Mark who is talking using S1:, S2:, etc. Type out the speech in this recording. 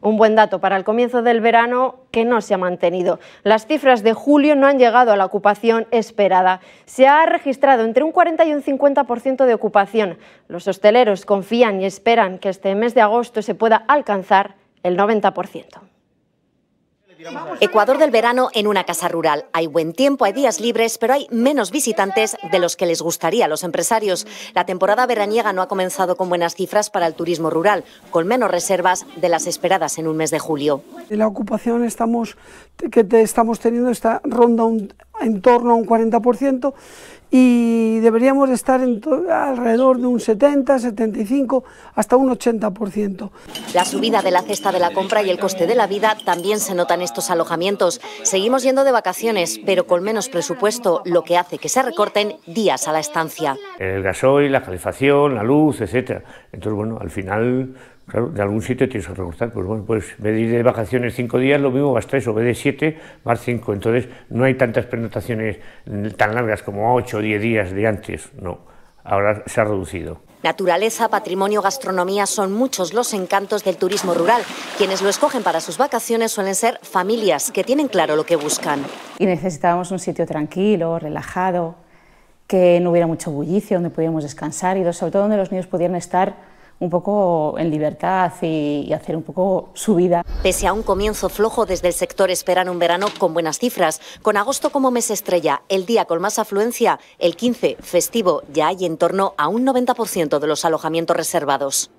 S1: Un buen dato para el comienzo del verano que no se ha mantenido. Las cifras de julio no han llegado a la ocupación esperada. Se ha registrado entre un 40 y un 50% de ocupación. Los hosteleros confían y esperan que este mes de agosto se pueda alcanzar el 90%.
S2: Ecuador del verano en una casa rural. Hay buen tiempo, hay días libres, pero hay menos visitantes de los que les gustaría a los empresarios. La temporada veraniega no ha comenzado con buenas cifras para el turismo rural, con menos reservas de las esperadas en un mes de julio.
S3: La ocupación que estamos teniendo está ronda en torno a un 40% y deberíamos estar en alrededor de un 70, 75, hasta un 80%.
S2: La subida de la cesta de la compra y el coste de la vida también se notan estos alojamientos. Seguimos yendo de vacaciones, pero con menos presupuesto, lo que hace que se recorten días a la estancia.
S4: El gasoil, la calefacción, la luz, etcétera. Entonces, bueno, al final Claro, de algún sitio tienes que recortar. Pues bueno, pues me ir de vacaciones cinco días, lo mismo vas tres, o ve de siete, más cinco. Entonces no hay tantas prenotaciones mm, tan largas como ocho. 10 días de antes, no, ahora se ha reducido.
S2: Naturaleza, patrimonio, gastronomía son muchos los encantos del turismo rural. Quienes lo escogen para sus vacaciones suelen ser familias que tienen claro lo que buscan.
S5: Y necesitábamos un sitio tranquilo, relajado, que no hubiera mucho bullicio, donde pudiéramos descansar y sobre todo donde los niños pudieran estar un poco en libertad
S2: y, hacer un poco su vida. Pese a un comienzo flojo desde el sector, esperan un verano con buenas cifras, con agosto como mes estrella, el día con más afluencia, el 15 festivo, ya hay en torno a un 90% de los alojamientos reservados.